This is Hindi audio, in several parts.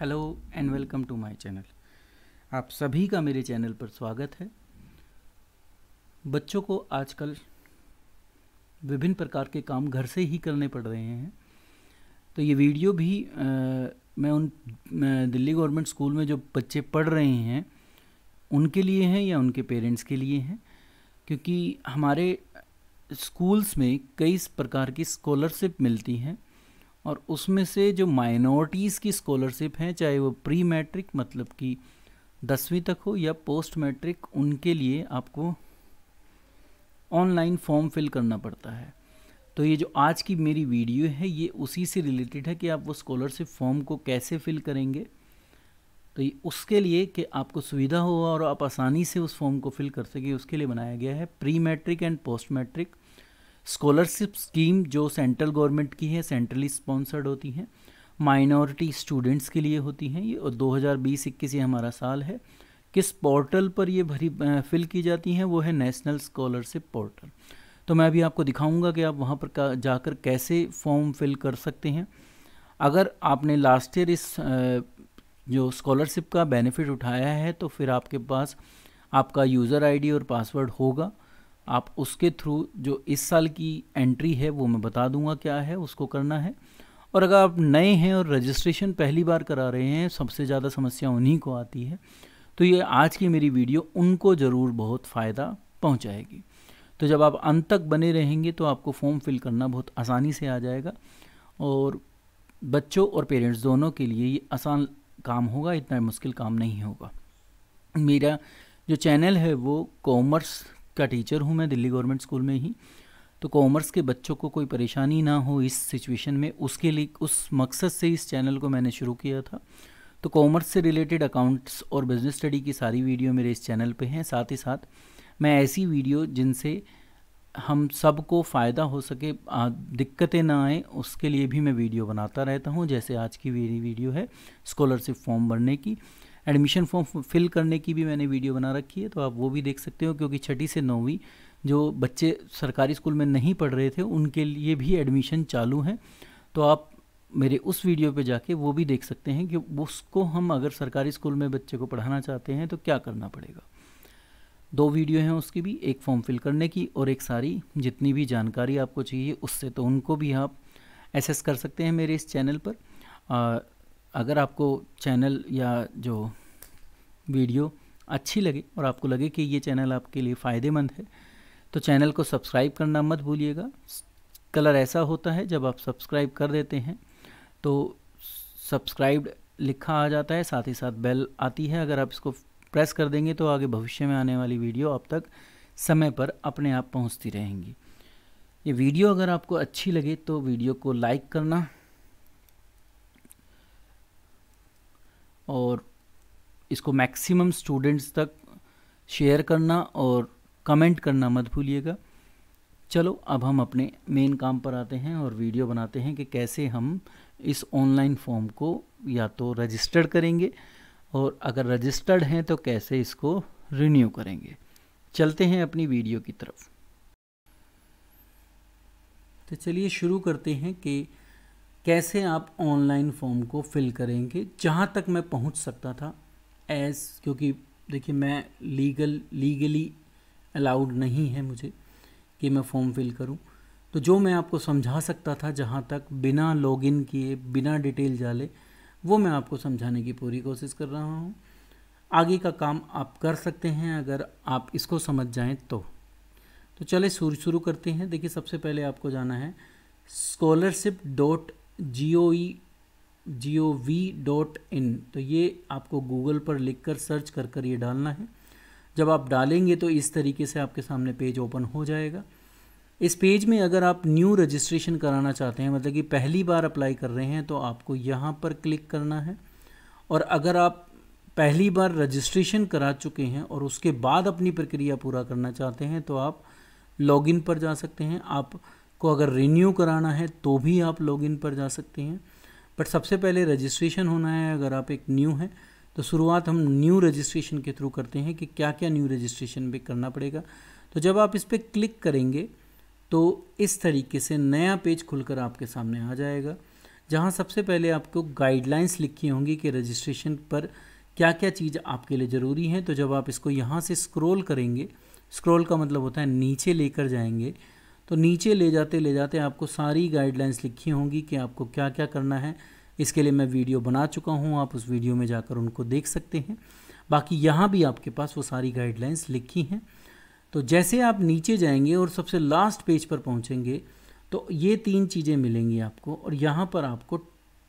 hello and welcome to my channel आप सभी का मेरे चैनल पर स्वागत है बच्चों को आजकल विभिन्न प्रकार के काम घर से ही करने पड़ रहे हैं तो ये वीडियो भी आ, मैं उन दिल्ली गवर्नमेंट स्कूल में जो बच्चे पढ़ रहे हैं उनके लिए हैं या उनके पेरेंट्स के लिए हैं क्योंकि हमारे स्कूल्स में कई प्रकार की स्कॉलरशिप मिलती हैं और उसमें से जो माइनॉरिटीज़ की स्कॉलरशिप हैं चाहे वो प्री मैट्रिक मतलब कि दसवीं तक हो या पोस्ट मैट्रिक उनके लिए आपको ऑनलाइन फॉर्म फिल करना पड़ता है तो ये जो आज की मेरी वीडियो है ये उसी से रिलेटेड है कि आप वो स्कॉलरशिप फॉर्म को कैसे फिल करेंगे तो ये उसके लिए कि आपको सुविधा हो और आप आसानी से उस फॉर्म को फिल कर सकें उसके लिए बनाया गया है pre matric and post matric scholarship scheme जो सेंट्रल गवर्नमेंट की है सेंट्रली स्पॉन्सर्ड होती हैं माइनॉरिटी स्टूडेंट्स के लिए होती हैं ये दो हज़ार ये हमारा साल है किस पोर्टल पर ये भरी फिल की जाती हैं वो है नेशनल स्कॉलरशिप पोर्टल तो मैं अभी आपको दिखाऊंगा कि आप वहाँ पर जाकर कैसे फॉर्म फिल कर सकते हैं अगर आपने लास्ट ईयर इस जो स्कॉलरशिप का बेनिफिट उठाया है तो फिर आपके पास आपका यूज़र आईडी और पासवर्ड होगा आप उसके थ्रू जो इस साल की एंट्री है वो मैं बता दूंगा क्या है उसको करना है और अगर आप नए हैं और रजिस्ट्रेशन पहली बार करा रहे हैं सबसे ज़्यादा समस्या उन्हीं को आती है तो ये आज की मेरी वीडियो उनको ज़रूर बहुत फ़ायदा पहुँचाएगी तो जब आप अंत तक बने रहेंगे तो आपको फॉर्म फिल करना बहुत आसानी से आ जाएगा और बच्चों और पेरेंट्स दोनों के लिए ये आसान काम होगा इतना मुश्किल काम नहीं होगा मेरा जो चैनल है वो कॉमर्स का टीचर हूँ मैं दिल्ली गवर्नमेंट स्कूल में ही तो कॉमर्स के बच्चों को कोई परेशानी ना हो इस सिचुएशन में उसके लिए उस मकसद से इस चैनल को मैंने शुरू किया था तो कॉमर्स से रिलेटेड अकाउंट्स और बिजनेस स्टडी की सारी वीडियो मेरे इस चैनल पे हैं साथ ही साथ मैं ऐसी वीडियो जिनसे हम सबको फ़ायदा हो सके दिक्कतें ना आए उसके लिए भी मैं वीडियो बनाता रहता हूँ जैसे आज की मेरी वीडियो है स्कॉलरशिप फॉर्म भरने की एडमिशन फॉर्म फिल करने की भी मैंने वीडियो बना रखी है तो आप वो भी देख सकते हो क्योंकि छठी से नौवीं जो बच्चे सरकारी स्कूल में नहीं पढ़ रहे थे उनके लिए भी एडमिशन चालू हैं तो आप मेरे उस वीडियो पे जाके वो भी देख सकते हैं कि उसको हम अगर सरकारी स्कूल में बच्चे को पढ़ाना चाहते हैं तो क्या करना पड़ेगा दो वीडियो हैं उसकी भी एक फॉर्म फिल करने की और एक सारी जितनी भी जानकारी आपको चाहिए उससे तो उनको भी आप एसेस कर सकते हैं मेरे इस चैनल पर आ, अगर आपको चैनल या जो वीडियो अच्छी लगे और आपको लगे कि ये चैनल आपके लिए फ़ायदेमंद है तो चैनल को सब्सक्राइब करना मत भूलिएगा कलर ऐसा होता है जब आप सब्सक्राइब कर देते हैं तो सब्सक्राइब लिखा आ जाता है साथ ही साथ बेल आती है अगर आप इसको प्रेस कर देंगे तो आगे भविष्य में आने वाली वीडियो आप तक समय पर अपने आप पहुंचती रहेंगी ये वीडियो अगर आपको अच्छी लगे तो वीडियो को लाइक करना और इसको मैक्सिमम स्टूडेंट्स तक शेयर करना और कमेंट करना मत भूलिएगा चलो अब हम अपने मेन काम पर आते हैं और वीडियो बनाते हैं कि कैसे हम इस ऑनलाइन फॉर्म को या तो रजिस्टर्ड करेंगे और अगर रजिस्टर्ड हैं तो कैसे इसको रिन्यू करेंगे चलते हैं अपनी वीडियो की तरफ तो चलिए शुरू करते हैं कि कैसे आप ऑनलाइन फॉर्म को फिल करेंगे जहाँ तक मैं पहुँच सकता था एज क्योंकि देखिए मैं लीगल लीगली अलाउड नहीं है मुझे कि मैं फॉर्म फिल करूँ तो जो मैं आपको समझा सकता था जहाँ तक बिना लॉगिन किए बिना डिटेल जाले वो मैं आपको समझाने की पूरी कोशिश कर रहा हूँ आगे का काम आप कर सकते हैं अगर आप इसको समझ जाएं तो तो चले शुरू शुरू करते हैं देखिए सबसे पहले आपको जाना है scholarship dot G O E G O V dot in तो ये आपको गूगल पर लिख कर सर्च कर कर ये डालना है जब आप डालेंगे तो इस तरीके से आपके सामने पेज ओपन हो जाएगा इस पेज में अगर आप न्यू रजिस्ट्रेशन कराना चाहते हैं मतलब कि पहली बार अप्लाई कर रहे हैं तो आपको यहाँ पर क्लिक करना है और अगर आप पहली बार रजिस्ट्रेशन करा चुके हैं और उसके बाद अपनी प्रक्रिया पूरा करना चाहते हैं तो आप लॉगिन पर जा सकते हैं आप को अगर रिन्यू कराना है तो भी आप लॉगिन पर जा सकते हैं बट सबसे पहले रजिस्ट्रेशन होना है अगर आप एक न्यू हैं तो शुरुआत हम न्यू रजिस्ट्रेशन के थ्रू करते हैं कि क्या क्या न्यू रजिस्ट्रेशन पे करना पड़ेगा तो जब आप इस पर क्लिक करेंगे तो इस तरीके से नया पेज खुलकर आपके सामने आ जाएगा जहाँ सबसे पहले आपको गाइडलाइंस लिखी होंगी कि रजिस्ट्रेशन पर क्या क्या चीज़ आपके लिए ज़रूरी है तो जब आप इसको यहाँ से स्क्रॉल करेंगे स्क्रॉल का मतलब होता है नीचे लेकर जाएंगे तो नीचे ले जाते ले जाते आपको सारी गाइडलाइंस लिखी होंगी कि आपको क्या क्या करना है इसके लिए मैं वीडियो बना चुका हूँ आप उस वीडियो में जाकर उनको देख सकते हैं बाकी यहाँ भी आपके पास वो सारी गाइडलाइंस लिखी हैं तो जैसे आप नीचे जाएंगे और सबसे लास्ट पेज पर पहुँचेंगे तो ये तीन चीज़ें मिलेंगी आपको और यहाँ पर आपको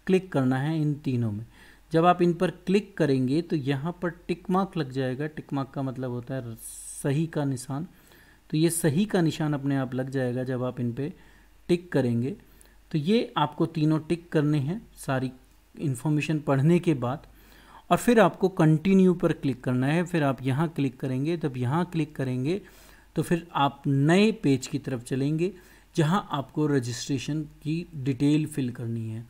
क्लिक करना है इन तीनों में जब आप इन पर क्लिक करेंगे तो यहाँ पर टिक मार्क लग जाएगा टिक मार्क का मतलब होता है सही का निशान तो ये सही का निशान अपने आप लग जाएगा जब आप इन पर टिक करेंगे तो ये आपको तीनों टिक करने हैं सारी इन्फॉर्मेशन पढ़ने के बाद और फिर आपको कंटिन्यू पर क्लिक करना है फिर आप यहाँ क्लिक करेंगे तब यहाँ क्लिक करेंगे तो फिर आप नए पेज की तरफ चलेंगे जहाँ आपको रजिस्ट्रेशन की डिटेल फिल करनी है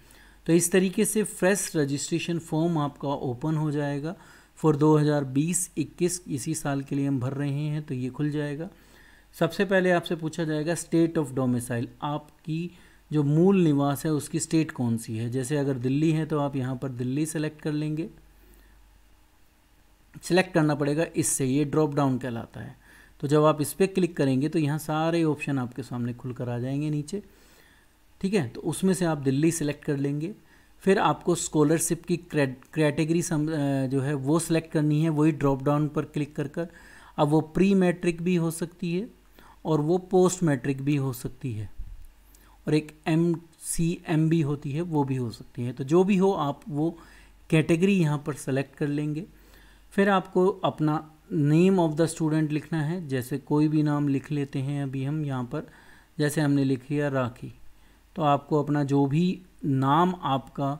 तो इस तरीके से फ्रेश रजिस्ट्रेशन फॉर्म आपका ओपन हो जाएगा फॉर 2020-21 इसी साल के लिए हम भर रहे हैं तो ये खुल जाएगा सबसे पहले आपसे पूछा जाएगा स्टेट ऑफ डोमिसाइल आपकी जो मूल निवास है उसकी स्टेट कौन सी है जैसे अगर दिल्ली है तो आप यहाँ पर दिल्ली सेलेक्ट कर लेंगे सिलेक्ट करना पड़ेगा इससे ये ड्रॉप डाउन कहलाता है तो जब आप इस पर क्लिक करेंगे तो यहाँ सारे ऑप्शन आपके सामने खुल कर आ जाएंगे नीचे ठीक है तो उसमें से आप दिल्ली सेलेक्ट कर लेंगे फिर आपको स्कॉलरशिप की कैटेगरी जो है वो सिलेक्ट करनी है वही ड्रॉप डाउन पर क्लिक कर कर अब वो प्री मैट्रिक भी हो सकती है और वो पोस्ट मैट्रिक भी हो सकती है और एक एम सी एम भी होती है वो भी हो सकती है तो जो भी हो आप वो कैटेगरी यहाँ पर सेलेक्ट कर लेंगे फिर आपको अपना नेम ऑफ़ द स्टूडेंट लिखना है जैसे कोई भी नाम लिख लेते हैं अभी हम यहाँ पर जैसे हमने लिख लिया राखी तो आपको अपना जो भी नाम आपका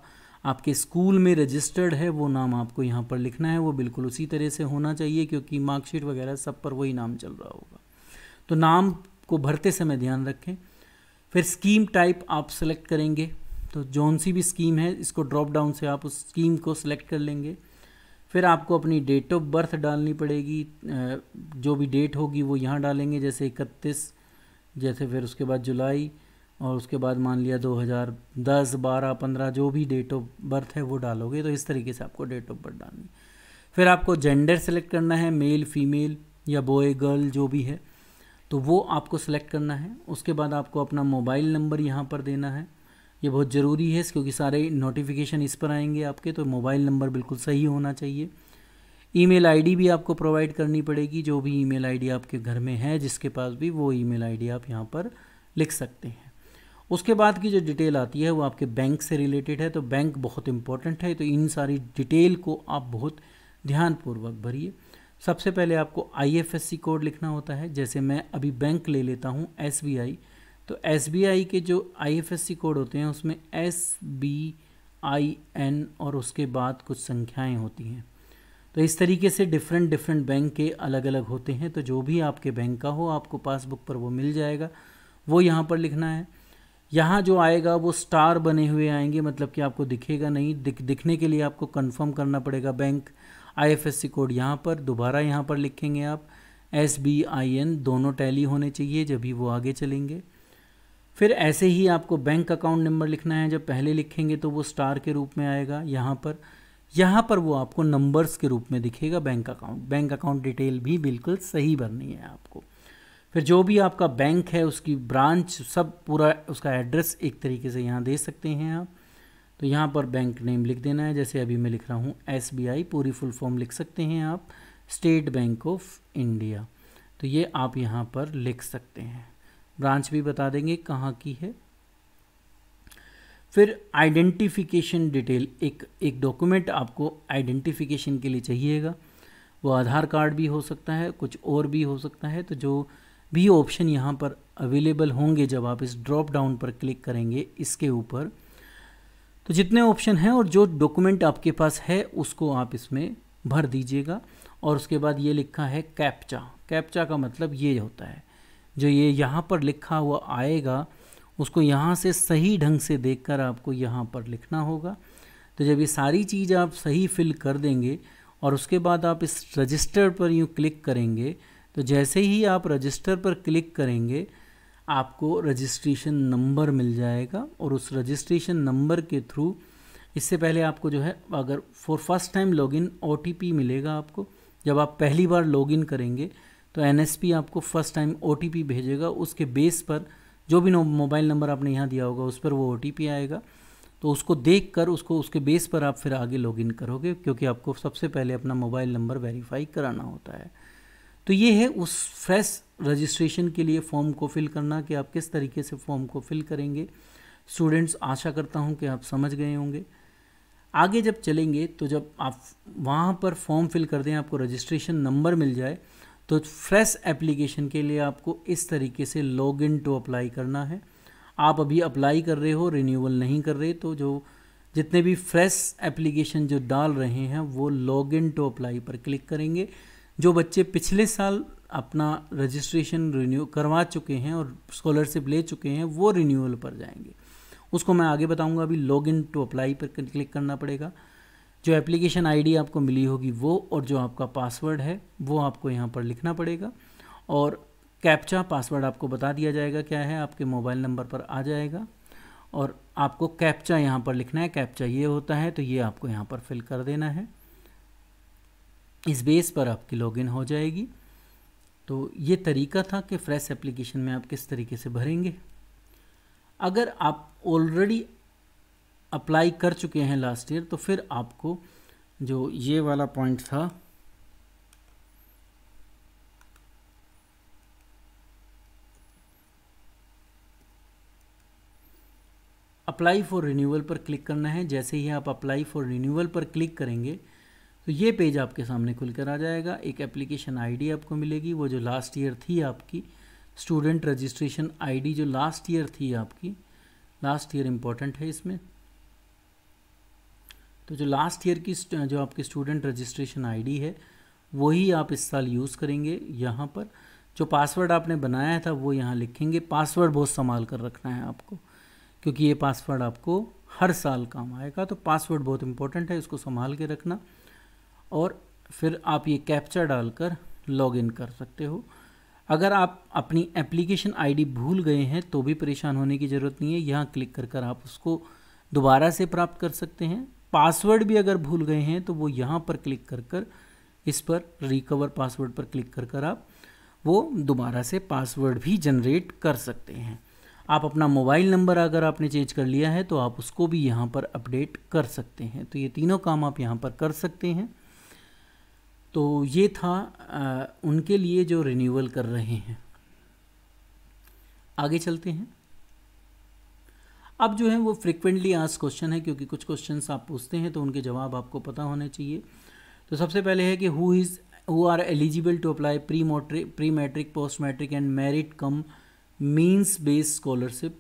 आपके स्कूल में रजिस्टर्ड है वो नाम आपको यहाँ पर लिखना है वो बिल्कुल उसी तरह से होना चाहिए क्योंकि मार्कशीट वगैरह सब पर वही नाम चल रहा होगा तो नाम को भरते समय ध्यान रखें फिर स्कीम टाइप आप सेलेक्ट करेंगे तो जौन सी भी स्कीम है इसको ड्रॉप डाउन से आप उस स्कीम को सिलेक्ट कर लेंगे फिर आपको अपनी डेट ऑफ बर्थ डालनी पड़ेगी जो भी डेट होगी वो यहाँ डालेंगे जैसे इकतीस जैसे फिर उसके बाद जुलाई और उसके बाद मान लिया 2010, 12, 15 जो भी डेट ऑफ बर्थ है वो डालोगे तो इस तरीके से आपको डेट ऑफ बर्थ डालनी फिर आपको जेंडर सेलेक्ट करना है मेल फीमेल या बॉय गर्ल जो भी है तो वो आपको सेलेक्ट करना है उसके बाद आपको अपना मोबाइल नंबर यहाँ पर देना है ये बहुत ज़रूरी है क्योंकि सारे नोटिफिकेशन इस पर आएंगे आपके तो मोबाइल नंबर बिल्कुल सही होना चाहिए ईमेल आईडी भी आपको प्रोवाइड करनी पड़ेगी जो भी ईमेल आईडी आपके घर में है जिसके पास भी वो ईमेल आईडी आप यहाँ पर लिख सकते हैं उसके बाद की जो डिटेल आती है वो आपके बैंक से रिलेटेड है तो बैंक बहुत इंपॉर्टेंट है तो इन सारी डिटेल को आप बहुत ध्यानपूर्वक भरिए सबसे पहले आपको आई कोड लिखना होता है जैसे मैं अभी बैंक ले लेता हूँ एस तो एस के जो आई कोड होते हैं उसमें एस बी आई एन और उसके बाद कुछ संख्याएं होती हैं तो इस तरीके से डिफरेंट डिफरेंट बैंक के अलग अलग होते हैं तो जो भी आपके बैंक का हो आपको पासबुक पर वो मिल जाएगा वो यहाँ पर लिखना है यहाँ जो आएगा वो स्टार बने हुए आएंगे मतलब कि आपको दिखेगा नहीं दिख दिखने के लिए आपको कंफर्म करना पड़ेगा बैंक आईएफएससी कोड यहाँ पर दोबारा यहाँ पर लिखेंगे आप एस बी आई एन दोनों टैली होने चाहिए जब ही वो आगे चलेंगे फिर ऐसे ही आपको बैंक अकाउंट नंबर लिखना है जब पहले लिखेंगे तो वो स्टार के रूप में आएगा यहाँ पर यहाँ पर वो आपको नंबर्स के रूप में दिखेगा bank account bank account detail भी बिल्कुल सही भरनी है आपको फिर जो भी आपका बैंक है उसकी ब्रांच सब पूरा उसका एड्रेस एक तरीके से यहाँ दे सकते हैं आप तो यहाँ पर बैंक नेम लिख देना है जैसे अभी मैं लिख रहा हूँ एस पूरी फुल फॉर्म लिख सकते हैं आप स्टेट बैंक ऑफ इंडिया तो ये आप यहाँ पर लिख सकते हैं ब्रांच भी बता देंगे कहाँ की है फिर आइडेंटिफिकेशन डिटेल एक एक डॉक्यूमेंट आपको आइडेंटिफिकेशन के लिए चाहिएगा वो आधार कार्ड भी हो सकता है कुछ और भी हो सकता है तो जो भी ऑप्शन यहाँ पर अवेलेबल होंगे जब आप इस ड्रॉप डाउन पर क्लिक करेंगे इसके ऊपर तो जितने ऑप्शन हैं और जो डॉक्यूमेंट आपके पास है उसको आप इसमें भर दीजिएगा और उसके बाद ये लिखा है कैप्चा कैप्चा का मतलब ये होता है जो ये यहाँ पर लिखा हुआ आएगा उसको यहाँ से सही ढंग से देखकर आपको यहाँ पर लिखना होगा तो जब ये सारी चीज़ आप सही फिल कर देंगे और उसके बाद आप इस रजिस्टर पर यूँ क्लिक करेंगे तो जैसे ही आप रजिस्टर पर क्लिक करेंगे आपको रजिस्ट्रेशन नंबर मिल जाएगा और उस रजिस्ट्रेशन नंबर के थ्रू इससे पहले आपको जो है अगर फॉर फर्स्ट टाइम लॉगिन ओ मिलेगा आपको जब आप पहली बार लॉगिन करेंगे तो एन आपको फर्स्ट टाइम ओ भेजेगा उसके बेस पर जो भी मोबाइल नंबर आपने यहाँ दिया होगा उस पर वो ओ आएगा तो उसको देख कर उसको उसके बेस पर आप फिर आगे लॉगिन करोगे क्योंकि आपको सबसे पहले अपना मोबाइल नंबर वेरीफाई कराना होता है तो ये है उस फ्रेश रजिस्ट्रेशन के लिए फॉर्म को फिल करना कि आप किस तरीके से फॉर्म को फिल करेंगे स्टूडेंट्स आशा करता हूँ कि आप समझ गए होंगे आगे जब चलेंगे तो जब आप वहाँ पर फॉर्म फिल कर दें आपको रजिस्ट्रेशन नंबर मिल जाए तो फ्रेश एप्लीकेशन के लिए आपको इस तरीके से लॉग इन टू अप्लाई करना है आप अभी अप्लाई कर रहे हो रिन्यूअल नहीं कर रहे तो जो जितने भी फ्रेश एप्लीकेशन जो डाल रहे हैं वो लॉग इन टू अप्लाई पर क्लिक करेंगे जो बच्चे पिछले साल अपना रजिस्ट्रेशन रिन्यू करवा चुके हैं और स्कॉलरशिप ले चुके हैं वो रिन्यूअल पर जाएंगे उसको मैं आगे बताऊंगा अभी लॉग इन टू अप्लाई पर क्लिक करना पड़ेगा जो एप्लीकेशन आईडी आपको मिली होगी वो और जो आपका पासवर्ड है वो आपको यहाँ पर लिखना पड़ेगा और कैप्चा पासवर्ड आपको बता दिया जाएगा क्या है आपके मोबाइल नंबर पर आ जाएगा और आपको कैप्चा यहाँ पर लिखना है कैप्चा ये होता है तो ये आपको यहाँ पर फिल कर देना है इस बेस पर आपकी लॉगिन हो जाएगी तो ये तरीका था कि फ्रेश एप्लीकेशन में आप किस तरीके से भरेंगे अगर आप ऑलरेडी अप्लाई कर चुके हैं लास्ट ईयर तो फिर आपको जो ये वाला पॉइंट था अप्लाई फॉर रिन्यूअल पर क्लिक करना है जैसे ही आप अप्लाई फॉर रिन्यूअल पर क्लिक करेंगे तो ये पेज आपके सामने खुल कर आ जाएगा एक एप्लीकेशन आईडी आपको मिलेगी वो जो लास्ट ईयर थी आपकी स्टूडेंट रजिस्ट्रेशन आईडी जो लास्ट ईयर थी आपकी लास्ट ईयर इम्पॉर्टेंट है इसमें तो जो लास्ट ईयर की जो आपकी स्टूडेंट रजिस्ट्रेशन आईडी है वही आप इस साल यूज़ करेंगे यहाँ पर जो पासवर्ड आपने बनाया था वो यहाँ लिखेंगे पासवर्ड बहुत संभाल कर रखना है आपको क्योंकि ये पासवर्ड आपको हर साल काम आएगा तो पासवर्ड बहुत इंपॉर्टेंट है इसको संभाल के रखना और फिर आप ये कैप्चा डालकर लॉगिन कर सकते हो अगर आप अपनी एप्लीकेशन आईडी भूल गए हैं तो भी परेशान होने की ज़रूरत नहीं है यहाँ क्लिक कर कर आप उसको दोबारा से प्राप्त कर सकते हैं पासवर्ड भी अगर भूल गए हैं तो वो यहाँ पर क्लिक कर कर इस पर रिकवर पासवर्ड पर क्लिक कर कर आप वो दोबारा से पासवर्ड भी जनरेट कर सकते हैं आप अपना मोबाइल नंबर अगर आपने चेंज कर लिया है तो आप उसको भी यहाँ पर अपडेट कर सकते हैं तो ये तीनों काम आप यहाँ पर कर सकते हैं तो ये था आ, उनके लिए जो रिन्यूअल कर रहे हैं आगे चलते हैं अब जो है वो फ्रिक्वेंटली आज क्वेश्चन है क्योंकि कुछ क्वेश्चन आप पूछते हैं तो उनके जवाब आपको पता होने चाहिए तो सबसे पहले है कि who is who are eligible to apply pre matric pre matric post matric and merit cum means based scholarship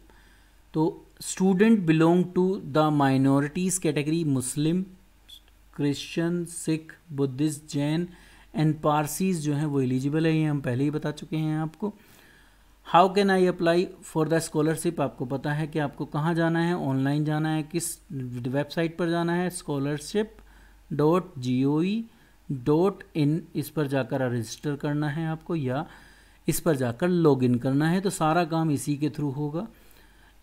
तो student belong to the minorities category Muslim Christian Sikh Buddhist Jain and Parsis जो हैं वो एलिजिबल है ये हम पहले ही बता चुके हैं आपको how can I apply for the scholarship आपको पता है कि आपको कहाँ जाना है ऑनलाइन जाना है किस वेबसाइट पर जाना है scholarship dot G O E dot in इस पर जाकर रजिस्टर करना है आपको या इस पर जाकर लॉग इन करना है तो सारा काम इसी के थ्रू होगा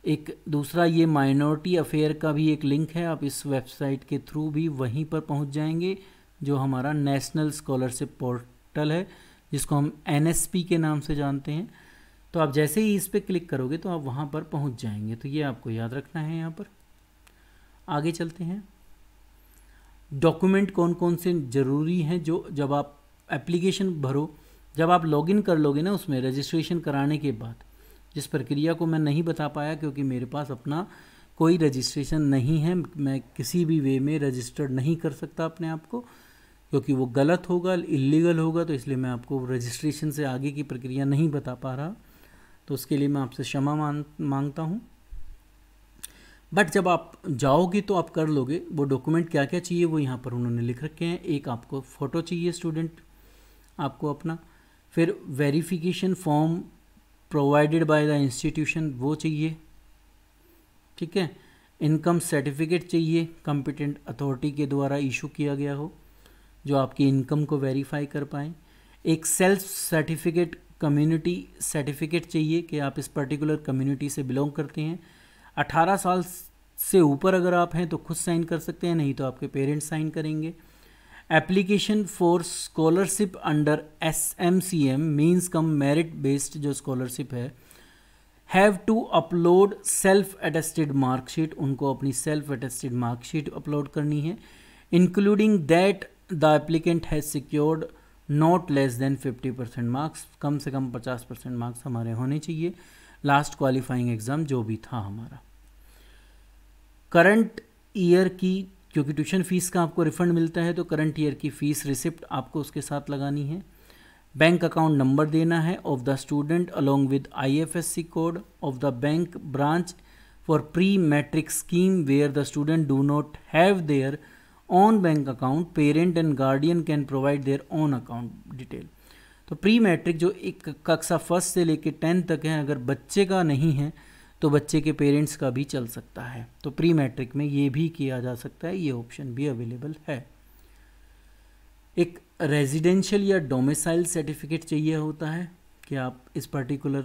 एक दूसरा ये माइनॉरिटी अफेयर का भी एक लिंक है आप इस वेबसाइट के थ्रू भी वहीं पर पहुंच जाएंगे जो हमारा नेशनल स्कॉलरशिप पोर्टल है जिसको हम एन के नाम से जानते हैं तो आप जैसे ही इस पर क्लिक करोगे तो आप वहाँ पर पहुँच जाएंगे तो ये आपको याद रखना है यहाँ पर आगे चलते हैं डॉक्यूमेंट कौन कौन से ज़रूरी हैं जो जब आप एप्लीकेशन भरो जब आप लॉगिन कर लोगे ना उसमें रजिस्ट्रेशन कराने के बाद जिस प्रक्रिया को मैं नहीं बता पाया क्योंकि मेरे पास अपना कोई रजिस्ट्रेशन नहीं है मैं किसी भी वे में रजिस्टर्ड नहीं कर सकता अपने आप को क्योंकि वो गलत होगा इलीगल होगा तो इसलिए मैं आपको रजिस्ट्रेशन से आगे की प्रक्रिया नहीं बता पा रहा तो उसके लिए मैं आपसे क्षमा मांग मांगता हूँ बट जब आप जाओगे तो आप कर लोगे वो डॉक्यूमेंट क्या क्या चाहिए वो यहाँ पर उन्होंने लिख रखे हैं एक आपको फ़ोटो चाहिए स्टूडेंट आपको अपना फिर verification form provided by the institution वो चाहिए ठीक है इनकम सर्टिफिकेट चाहिए कंपिटेंट अथॉरिटी के द्वारा इशू किया गया हो जो आपकी इनकम को वेरीफाई कर पाएँ एक सेल्फ सर्टिफिकेट कम्युनिटी सर्टिफिकेट चाहिए कि आप इस पर्टिकुलर कम्युनिटी से बिलोंग करते हैं 18 साल से ऊपर अगर आप हैं तो खुद साइन कर सकते हैं नहीं तो आपके पेरेंट्स साइन करेंगे application for scholarship under S M C M means cum merit based जो स्कॉलरशिप है have to upload self attested marksheet उनको अपनी सेल्फ अटेस्टेड मार्कशीट अपलोड करनी है including that the applicant has secured not less than fifty percent marks कम से कम पचास परसेंट मार्क्स हमारे होने चाहिए लास्ट क्वालिफाइंग एग्ज़ाम जो भी था हमारा करंट ईयर की क्योंकि ट्यूशन फ़ीस का आपको रिफंड मिलता है तो करंट ईयर की फ़ीस रिसिप्ट आपको उसके साथ लगानी है बैंक अकाउंट नंबर देना है of the student along with IFSC code of the bank branch for pre matric scheme where the student do not have their own bank account parent and guardian can provide their own account detail तो प्री मैट्रिक जो एक कक्षा फर्स्ट से लेकर टेंथ तक है अगर बच्चे का नहीं है तो बच्चे के पेरेंट्स का भी चल सकता है तो प्री मैट्रिक में ये भी किया जा सकता है ये ऑप्शन भी अवेलेबल है एक रेजिडेंशियल या डोमिसाइल सर्टिफिकेट चाहिए होता है कि आप इस पर्टिकुलर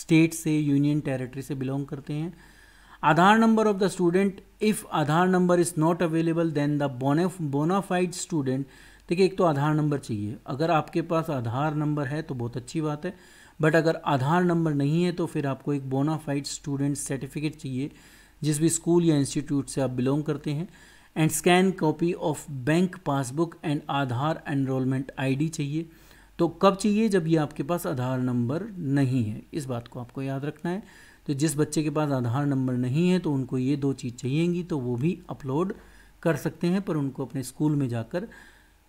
स्टेट से यूनियन टेरिटरी से बिलोंग करते हैं Aadhaar number of the student if Aadhaar number is not available then the bona bona fide student देखिए एक तो आधार नंबर चाहिए अगर आपके पास आधार नंबर है तो बहुत अच्छी बात है बट अगर आधार नंबर नहीं है तो फिर आपको एक बोनाफाइड स्टूडेंट सर्टिफिकेट चाहिए जिस भी स्कूल या इंस्टीट्यूट से आप बिलोंग करते हैं and scan copy of bank passbook and Aadhaar enrolment ID चाहिए तो कब चाहिए जब ये आपके पास आधार नंबर नहीं है इस बात को आपको याद रखना है तो जिस बच्चे के पास आधार नंबर नहीं है तो उनको ये दो चीज़ चाहिएगी तो वो भी अपलोड कर सकते हैं पर उनको अपने स्कूल में जाकर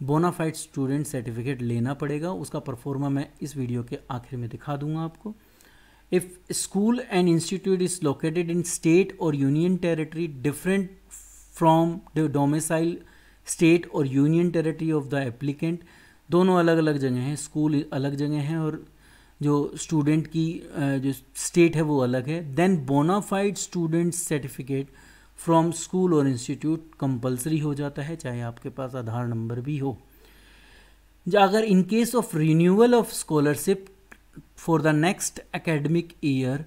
बोनाफाइड स्टूडेंट सर्टिफिकेट लेना पड़ेगा उसका परफॉर्मा मैं इस वीडियो के आखिर में दिखा दूंगा आपको if school and institute is located in state और union territory different from domicile state और union territory of the applicant दोनों अलग अलग जगह हैं स्कूल अलग जगह हैं और जो स्टूडेंट की जो स्टेट है वो अलग है then bona fide student certificate from school और इंस्टीट्यूट कंपलसरी हो जाता है चाहे आपके पास आधार नंबर भी हो अगर in case of renewal of scholarship for the next academic year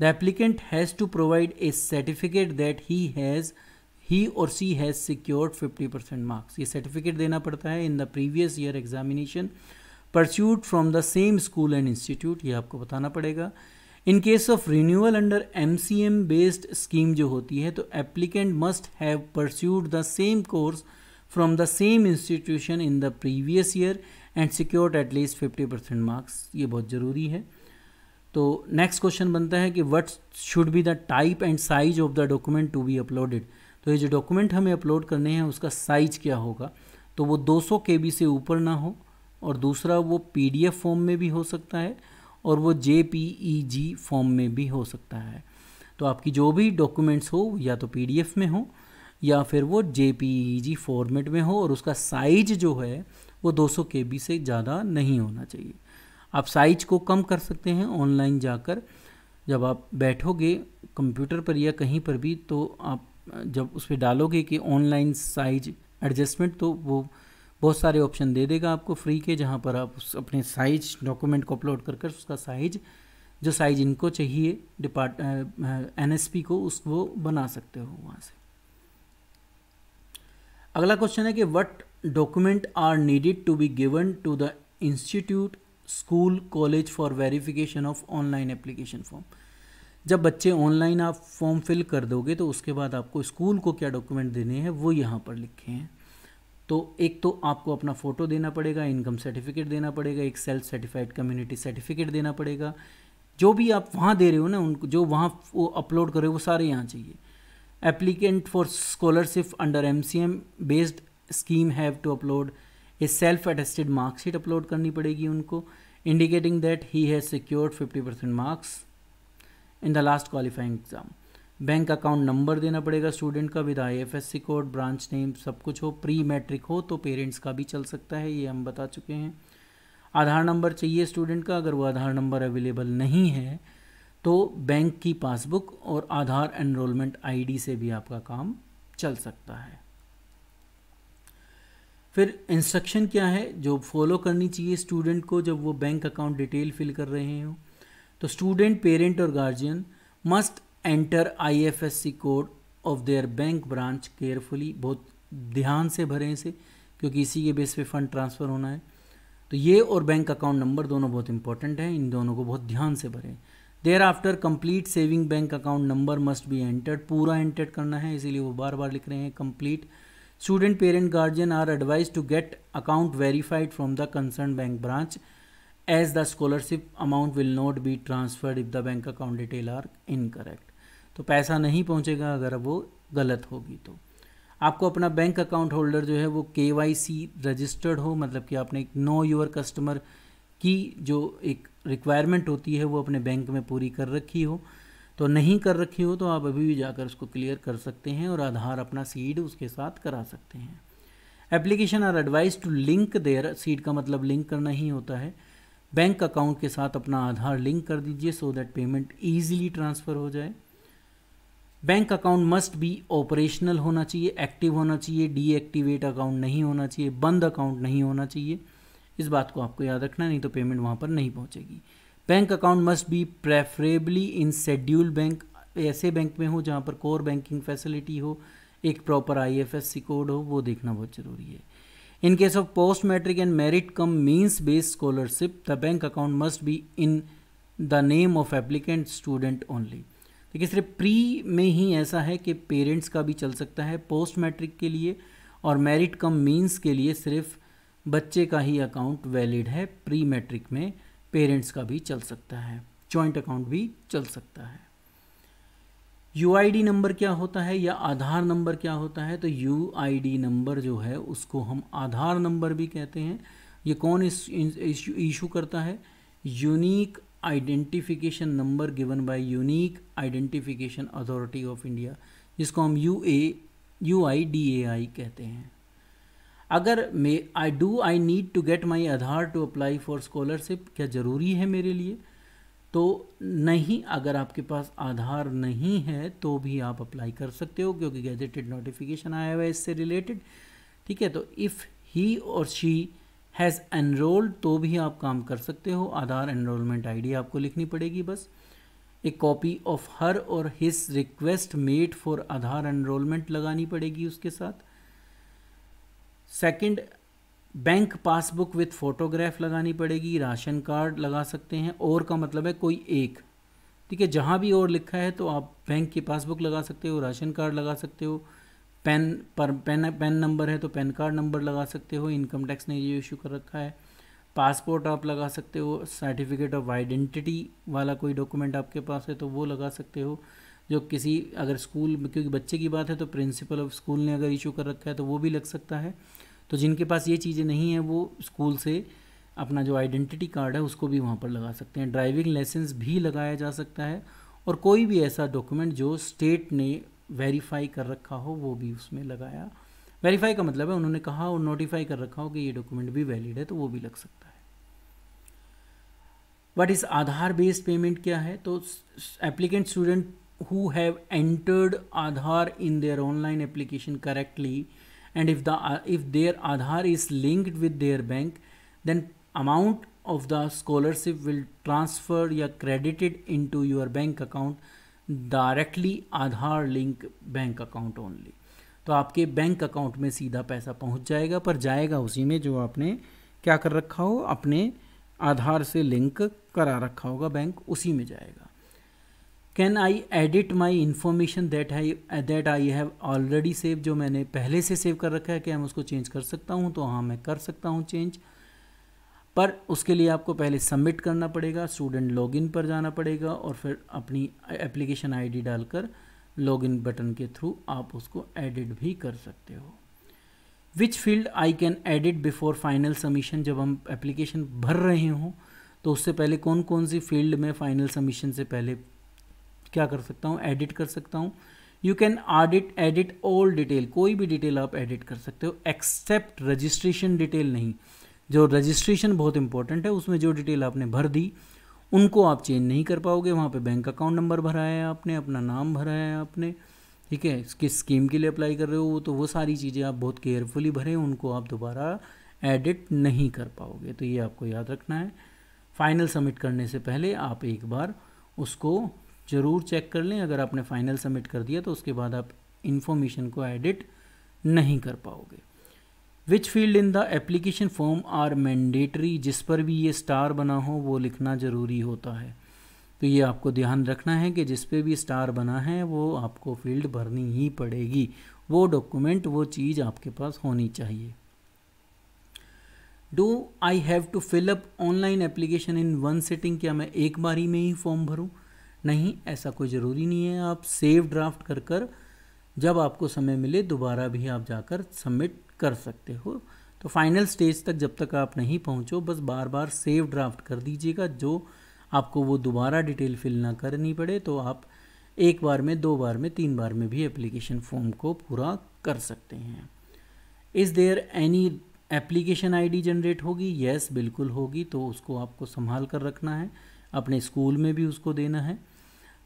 the applicant has to provide a certificate that he has he और she has secured 50% percent marks ये सर्टिफिकेट देना पड़ता है in the previous year examination pursued from the same school and institute ये आपको बताना पड़ेगा in case of renewal under M C M based scheme जो होती है तो applicant must have pursued the same course from the same institution in the previous year and secured at least fifty percent marks ये बहुत ज़रूरी है तो नेक्स्ट क्वेश्चन बनता है कि what should be the type and size of the document to be uploaded तो ये जो डॉक्यूमेंट हमें अपलोड करने हैं उसका साइज क्या होगा तो वो 200 के से ऊपर ना हो और दूसरा वो पीडीएफ फॉर्म में भी हो सकता है और वो जे पी ई जी फॉर्म में भी हो सकता है तो आपकी जो भी डॉक्यूमेंट्स हो या तो पी में हो या फिर वो जे पी ई जी फॉर्मेट में हो और उसका साइज जो है वो 200 के बी से ज़्यादा नहीं होना चाहिए आप साइज को कम कर सकते हैं ऑनलाइन जाकर जब आप बैठोगे कंप्यूटर पर या कहीं पर भी तो आप जब उस पर डालोगे कि ऑनलाइन साइज एडजस्टमेंट तो वो बहुत सारे ऑप्शन दे देगा आपको फ्री के जहाँ पर आप अपने साइज डॉक्यूमेंट को अपलोड कर कर उसका साइज जो साइज इनको चाहिए डिपार्ट एन को उसको बना सकते हो वहाँ से अगला क्वेश्चन है कि what document are needed to be given to the institute school college for verification of online application form जब बच्चे ऑनलाइन आप फॉर्म फिल कर दोगे तो उसके बाद आपको स्कूल को क्या डॉक्यूमेंट देने हैं वो यहाँ पर लिखे हैं तो एक तो आपको अपना फ़ोटो देना पड़ेगा इनकम सर्टिफिकेट देना पड़ेगा एक सेल्फ सर्टिफाइड कम्युनिटी सर्टिफिकेट देना पड़ेगा जो भी आप वहाँ दे रहे हो ना उनको जो वहाँ वो अपलोड कर रहे हो वो सारे यहाँ चाहिए applicant for scholarship under M C M based scheme have to upload a self attested marksheet upload करनी पड़ेगी उनको indicating that he has secured fifty percent marks in the last qualifying exam bank account number देना पड़ेगा स्टूडेंट का with I F S C code branch name सब कुछ हो प्री मैट्रिक हो तो पेरेंट्स का भी चल सकता है ये हम बता चुके हैं आधार नंबर चाहिए स्टूडेंट का अगर वो आधार नंबर अवेलेबल नहीं है तो बैंक की पासबुक और आधार एनरोलमेंट आईडी से भी आपका काम चल सकता है फिर इंस्ट्रक्शन क्या है जो फॉलो करनी चाहिए स्टूडेंट को जब वो बैंक अकाउंट डिटेल फिल कर रहे हो तो स्टूडेंट पेरेंट और guardian must enter IFSC code of their bank branch carefully बहुत ध्यान से भरें इसे क्योंकि इसी के बेस पे फंड ट्रांसफ़र होना है तो ये और बैंक अकाउंट नंबर दोनों बहुत इंपॉर्टेंट हैं इन दोनों को बहुत ध्यान से भरें thereafter complete saving bank account number must be entered पूरा एंटर्ड करना है इसीलिए वो बार बार लिख रहे हैं complete student parent guardian are advise to get account verified from the concern bank branch as the scholarship amount will not be transferred if the bank account detail are incorrect तो पैसा नहीं पहुँचेगा अगर वो गलत होगी तो आपको अपना बैंक अकाउंट होल्डर जो है वो के रजिस्टर्ड हो मतलब कि आपने एक नो योर कस्टमर की जो एक रिक्वायरमेंट होती है वो अपने बैंक में पूरी कर रखी हो तो नहीं कर रखी हो तो आप अभी भी जाकर उसको क्लियर कर सकते हैं और आधार अपना सीड उसके साथ करा सकते हैं application are advise to link their seed का मतलब लिंक करना ही होता है बैंक अकाउंट के साथ अपना आधार लिंक कर दीजिए so that payment easily transfer हो जाए bank account must be operational होना चाहिए एक्टिव होना चाहिए डीएक्टिवेट अकाउंट नहीं होना चाहिए बंद अकाउंट नहीं होना चाहिए इस बात को आपको याद रखना नहीं तो पेमेंट वहाँ पर नहीं पहुँचेगी bank account must be preferably in schedule bank ऐसे बैंक में हो जहाँ पर कोर बैंकिंग फैसिलिटी हो एक प्रॉपर आई कोड हो वो देखना बहुत जरूरी है in case of post matric and merit cum means based scholarship the bank account must be in the name of applicant student only देखिए सिर्फ प्री में ही ऐसा है कि पेरेंट्स का भी चल सकता है पोस्ट मैट्रिक के लिए और मेरिट कम मीन्स के लिए सिर्फ बच्चे का ही अकाउंट वैलिड है प्री मैट्रिक में पेरेंट्स का भी चल सकता है जॉइंट अकाउंट भी चल सकता है यू नंबर क्या होता है या आधार नंबर क्या होता है तो यू नंबर जो है उसको हम आधार नंबर भी कहते हैं ये कौन इस इशू करता है unique identification number given by unique identification authority of India जिसको हम U A U I D A I कहते हैं अगर may I do I need to get my Aadhaar to apply for scholarship क्या ज़रूरी है मेरे लिए तो नहीं अगर आपके पास आधार नहीं है तो भी आप अप्लाई कर सकते हो क्योंकि गैजेटेड नोटिफिकेशन आया हुआ है इससे रिलेटेड ठीक है तो इफ़ ही और शी हैज़ एनरोल्ड तो भी आप काम कर सकते हो आधार एनरोलमेंट आईडी आपको लिखनी पड़ेगी बस ए कॉपी ऑफ हर और his request made for Aadhaar enrolment लगानी पड़ेगी उसके साथ second bank passbook with photograph लगानी पड़ेगी राशन कार्ड लगा सकते हैं और का मतलब है कोई एक ठीक है जहाँ भी और लिखा है तो आप बैंक की पासबुक लगा सकते हो राशन कार्ड लगा सकते हो पेन पर पेन पेन नंबर है तो पेन कार्ड नंबर लगा सकते हो इनकम टैक्स ने ये इशू कर रखा है पासपोर्ट आप लगा सकते हो सर्टिफिकेट ऑफ आइडेंटिटी वाला कोई डॉक्यूमेंट आपके पास है तो वो लगा सकते हो जो किसी अगर स्कूल क्योंकि बच्चे की बात है तो प्रिंसिपल ऑफ स्कूल ने अगर इशू कर रखा है तो वो भी लग सकता है तो जिनके पास ये चीज़ें नहीं हैं वो स्कूल से अपना जो आइडेंटिटी कार्ड है उसको भी वहाँ पर लगा सकते हैं ड्राइविंग लाइसेंस भी लगाया जा सकता है और कोई भी ऐसा डॉक्यूमेंट जो स्टेट ने वेरीफाई कर रखा हो वो भी उसमें लगाया वेरीफाई का मतलब है उन्होंने कहा और नोटिफाई कर रखा हो कि ये डॉक्यूमेंट भी वैलिड है तो वो भी लग सकता है बट इस आधार बेस्ड पेमेंट क्या है तो applicant student who have entered Aadhaar in their online application correctly and if the if their Aadhaar is linked with their bank then amount of the scholarship will transfer या credited into your bank account directly Aadhaar link bank account only तो आपके बैंक अकाउंट में सीधा पैसा पहुंच जाएगा पर जाएगा उसी में जो आपने क्या कर रखा हो अपने आधार से लिंक करा रखा होगा बैंक उसी में जाएगा can I edit my information that I that I have already save जो मैंने पहले से सेव कर रखा है क्या मैं उसको चेंज कर सकता हूँ तो हाँ मैं कर सकता हूँ चेंज पर उसके लिए आपको पहले सबमिट करना पड़ेगा स्टूडेंट लॉगिन पर जाना पड़ेगा और फिर अपनी एप्लीकेशन आईडी डालकर लॉगिन बटन के थ्रू आप उसको एडिट भी कर सकते हो which field I can edit before final submission जब हम एप्लीकेशन भर रहे हों तो उससे पहले कौन कौन सी फील्ड में फाइनल सबमिशन से पहले क्या कर सकता हूँ एडिट कर सकता हूँ you can audit edit all detail कोई भी डिटेल आप एडिट कर सकते हो एक्सेप्ट रजिस्ट्रेशन डिटेल नहीं जो रजिस्ट्रेशन बहुत इंपॉर्टेंट है उसमें जो डिटेल आपने भर दी उनको आप चेंज नहीं कर पाओगे वहाँ पे बैंक अकाउंट नंबर भरा है आपने अपना नाम भरा है आपने ठीक है किस स्कीम के लिए अप्लाई कर रहे हो तो वो सारी चीज़ें आप बहुत केयरफुली भरें उनको आप दोबारा एडिट नहीं कर पाओगे तो ये आपको याद रखना है फाइनल सबमिट करने से पहले आप एक बार उसको ज़रूर चेक कर लें अगर आपने फाइनल सबमिट कर दिया तो उसके बाद आप इन्फॉर्मेशन को एडिट नहीं कर पाओगे which field in the application form are mandatory जिस पर भी ये स्टार बना हो वो लिखना ज़रूरी होता है तो ये आपको ध्यान रखना है कि जिस पे भी स्टार बना है वो आपको फील्ड भरनी ही पड़ेगी वो डॉक्यूमेंट वो चीज़ आपके पास होनी चाहिए do I have to fill up online application in one setting क्या मैं एक बारी में ही फॉर्म भरूँ नहीं ऐसा कोई ज़रूरी नहीं है आप सेव ड्राफ्ट कर कर जब आपको समय मिले दोबारा भी आप जाकर सबमिट कर सकते हो तो फाइनल स्टेज तक जब तक आप नहीं पहुंचो बस बार बार सेव ड्राफ्ट कर दीजिएगा जो आपको वो दोबारा डिटेल फिल ना करनी पड़े तो आप एक बार में दो बार में तीन बार में भी एप्लीकेशन फॉर्म को पूरा कर सकते हैं is there any application ID generate होगी यस yes, बिल्कुल होगी तो उसको आपको संभाल कर रखना है अपने स्कूल में भी उसको देना है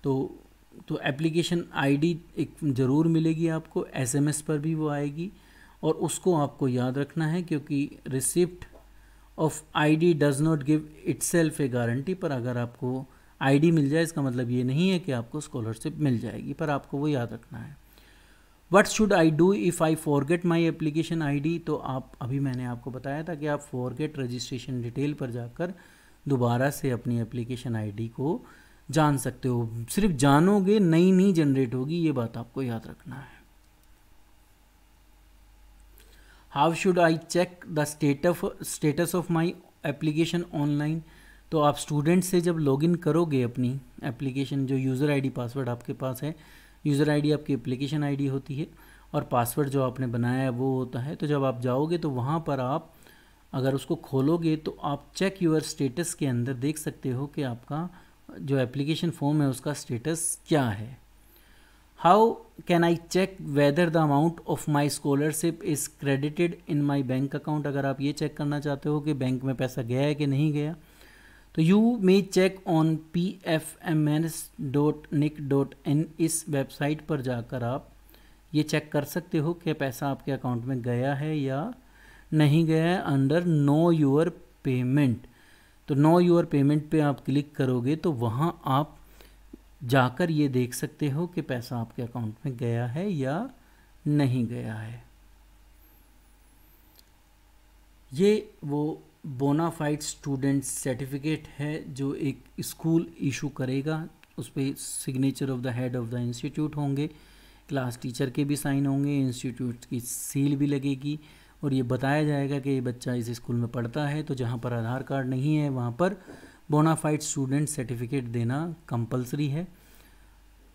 तो तो एप्लीकेशन आईडी एक ज़रूर मिलेगी आपको एसएमएस पर भी वो आएगी और उसको आपको याद रखना है क्योंकि receipt of ID does not give itself a guarantee पर अगर आपको आईडी मिल जाए इसका मतलब ये नहीं है कि आपको स्कॉलरशिप मिल जाएगी पर आपको वो याद रखना है what should I do if I forget my application I D तो आप अभी मैंने आपको बताया था कि आप फॉरगेट रजिस्ट्रेशन डिटेल पर जाकर दोबारा से अपनी एप्लीकेशन आई डी को जान सकते हो सिर्फ जानोगे नई नहीं जनरेट होगी ये बात आपको याद रखना है how should I check the of status of my application online तो आप स्टूडेंट से जब लॉगिन करोगे अपनी एप्लीकेशन जो यूज़र आईडी पासवर्ड आपके पास है यूज़र आईडी आपकी एप्लीकेशन आईडी होती है और पासवर्ड जो आपने बनाया है वो होता है तो जब आप जाओगे तो वहाँ पर आप अगर उसको खोलोगे तो आप चेक यूर स्टेटस के अंदर देख सकते हो कि आपका जो एप्लीकेशन फॉर्म है उसका स्टेटस क्या है how can I check whether the amount of my scholarship is credited in my bank account अगर आप ये चेक करना चाहते हो कि बैंक में पैसा गया है कि नहीं गया तो you may check on P F M N S dot nic dot in इस वेबसाइट पर जाकर आप ये चेक कर सकते हो कि पैसा आपके अकाउंट में गया है या नहीं गया है अंडर नो योर पेमेंट तो नो यूर पेमेंट पे आप क्लिक करोगे तो वहाँ आप जाकर ये देख सकते हो कि पैसा आपके अकाउंट में गया है या नहीं गया है ये वो बोनाफाइड स्टूडेंट सर्टिफिकेट है जो एक स्कूल इशू करेगा उस पर signature of the head of the institute होंगे क्लास टीचर के भी साइन होंगे इंस्टीट्यूट की सील भी लगेगी और ये बताया जाएगा कि ये बच्चा इस स्कूल में पढ़ता है तो जहाँ पर आधार कार्ड नहीं है वहाँ पर बोनाफाइड स्टूडेंट सर्टिफिकेट देना कंपलसरी है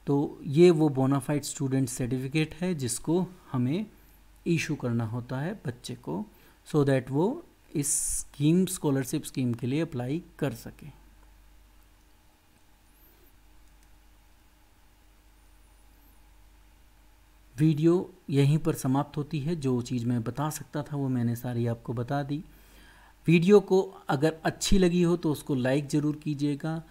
तो ये वो बोनाफाइड स्टूडेंट सर्टिफिकेट है जिसको हमें ईशू करना होता है बच्चे को सो so दैट वो इस स्कीम स्कॉलरशिप स्कीम के लिए अप्लाई कर सकें वीडियो यहीं पर समाप्त होती है जो चीज़ मैं बता सकता था वो मैंने सारी आपको बता दी वीडियो को अगर अच्छी लगी हो तो उसको लाइक ज़रूर कीजिएगा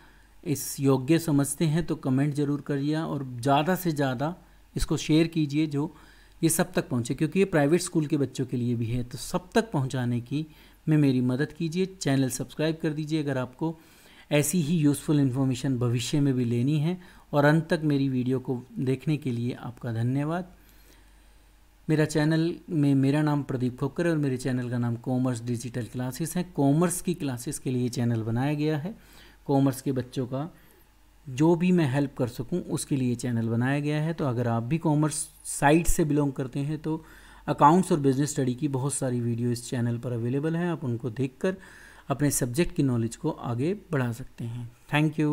इस योग्य समझते हैं तो कमेंट ज़रूर करिए और ज़्यादा से ज़्यादा इसको शेयर कीजिए जो ये सब तक पहुँचे क्योंकि ये प्राइवेट स्कूल के बच्चों के लिए भी है तो सब तक पहुँचाने की में मेरी मदद कीजिए चैनल सब्सक्राइब कर दीजिए अगर आपको ऐसी ही यूज़फुल इन्फॉर्मेशन भविष्य में भी लेनी है और अंत तक मेरी वीडियो को देखने के लिए आपका धन्यवाद मेरा चैनल में मेरा नाम प्रदीप खोकर और मेरे चैनल का नाम कॉमर्स डिजिटल क्लासेस है कॉमर्स की क्लासेस के लिए चैनल बनाया गया है कॉमर्स के बच्चों का जो भी मैं हेल्प कर सकूं उसके लिए चैनल बनाया गया है तो अगर आप भी कॉमर्स साइट से बिलोंग करते हैं तो अकाउंट्स और बिजनेस स्टडी की बहुत सारी वीडियो इस चैनल पर अवेलेबल हैं आप उनको देखकर अपने सब्जेक्ट की नॉलेज को आगे बढ़ा सकते हैं थैंक यू